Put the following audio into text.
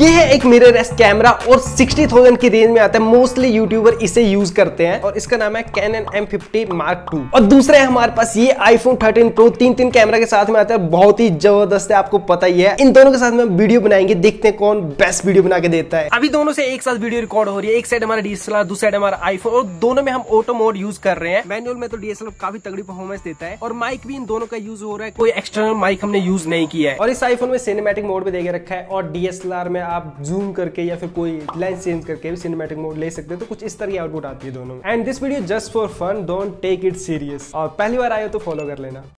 ये है एक मिररलेस कैमरा और 60,000 की रेंज में आता है मोस्टली यूट्यूबर इसे यूज करते हैं और इसका नाम है कैनन M50 Mark II और दूसरा है हमारे पास ये iPhone 13 Pro तीन तीन कैमरा के साथ में आता है बहुत ही जबरदस्त है आपको पता ही है इन दोनों के साथ में वीडियो बनाएंगे देखते हैं कौन बेस्ट वीडियो बना के देता है अभी दोनों से एक साथ वीडियो रिकॉर्ड हो रही है एक साइड हमारा डीएसएलआर दूसरी साइड हमारा आईफोन और दोनों में हम ऑटो मोड यूज कर रहे हैं मैनुअल में तो डीएसएल काफी तगड़ी परफॉर्मेंस देता है और माइक भी इन दोनों का यूज हो रहा है कोई एक्सटर्नल माइक हमने यूज नहीं किया है और इस आईफोन में सिनेमेटिक मोड भी देखे रखा है और डीएसएलआर में आप जूम करके या फिर कोई लेंस चेंज करके भी सिनेमेटिक मोड ले सकते हैं तो कुछ इस तरह की आउटपुट आती है दोनों and this video just for fun don't take it serious और पहली बार आए हो तो फॉलो कर लेना